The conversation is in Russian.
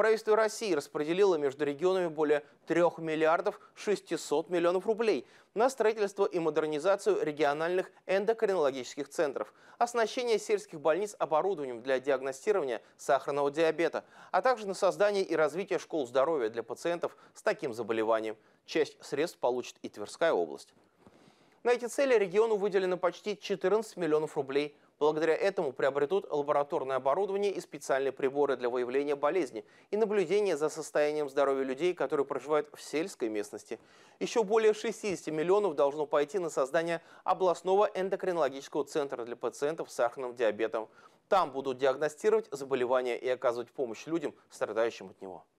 Правительство России распределило между регионами более 3 миллиардов 600 миллионов рублей на строительство и модернизацию региональных эндокринологических центров, оснащение сельских больниц оборудованием для диагностирования сахарного диабета, а также на создание и развитие школ здоровья для пациентов с таким заболеванием. Часть средств получит и Тверская область. На эти цели региону выделено почти 14 миллионов рублей – Благодаря этому приобретут лабораторное оборудование и специальные приборы для выявления болезни и наблюдения за состоянием здоровья людей, которые проживают в сельской местности. Еще более 60 миллионов должно пойти на создание областного эндокринологического центра для пациентов с сахарным диабетом. Там будут диагностировать заболевания и оказывать помощь людям, страдающим от него.